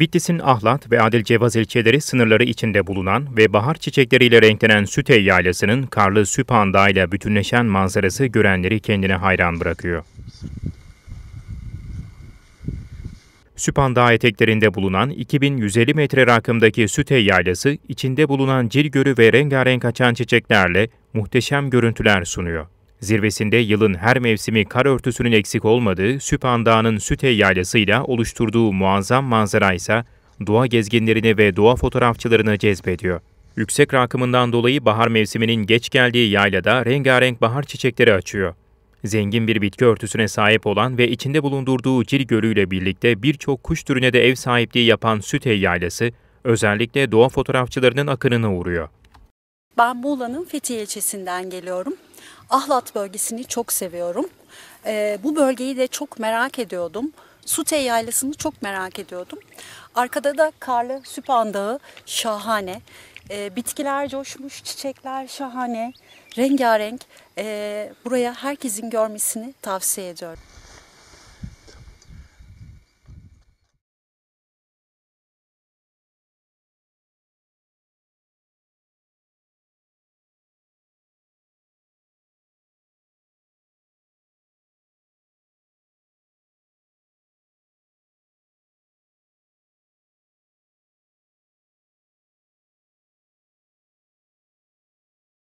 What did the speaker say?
Bitlis'in Ahlat ve Adil Cevaz ilçeleri sınırları içinde bulunan ve bahar çiçekleriyle renklenen Sütey Yaylası'nın karlı Süphan dağıyla bütünleşen manzarası görenleri kendine hayran bırakıyor. Süphan Dağı eteklerinde bulunan 2150 metre rakımdaki Sütey Yaylası, içinde bulunan cil gölü ve rengarenk açan çiçeklerle muhteşem görüntüler sunuyor. Zirvesinde yılın her mevsimi kar örtüsünün eksik olmadığı Süphan Dağı'nın Süte yaylasıyla oluşturduğu muazzam manzara ise doğa gezginlerini ve doğa fotoğrafçılarını cezbediyor. Yüksek rakımından dolayı bahar mevsiminin geç geldiği yaylada rengarenk bahar çiçekleri açıyor. Zengin bir bitki örtüsüne sahip olan ve içinde bulundurduğu Cil Gölü birlikte birçok kuş türüne de ev sahipliği yapan Süte Yaylası, özellikle doğa fotoğrafçılarının akınına uğruyor. Ben Muğla'nın Fethiye ilçesinden geliyorum. Ahlat bölgesini çok seviyorum. E, bu bölgeyi de çok merak ediyordum. Sute Yaylası'nı çok merak ediyordum. Arkada da karlı Süphan Dağı şahane. E, bitkiler coşmuş, çiçekler şahane, rengarenk. E, buraya herkesin görmesini tavsiye ediyorum.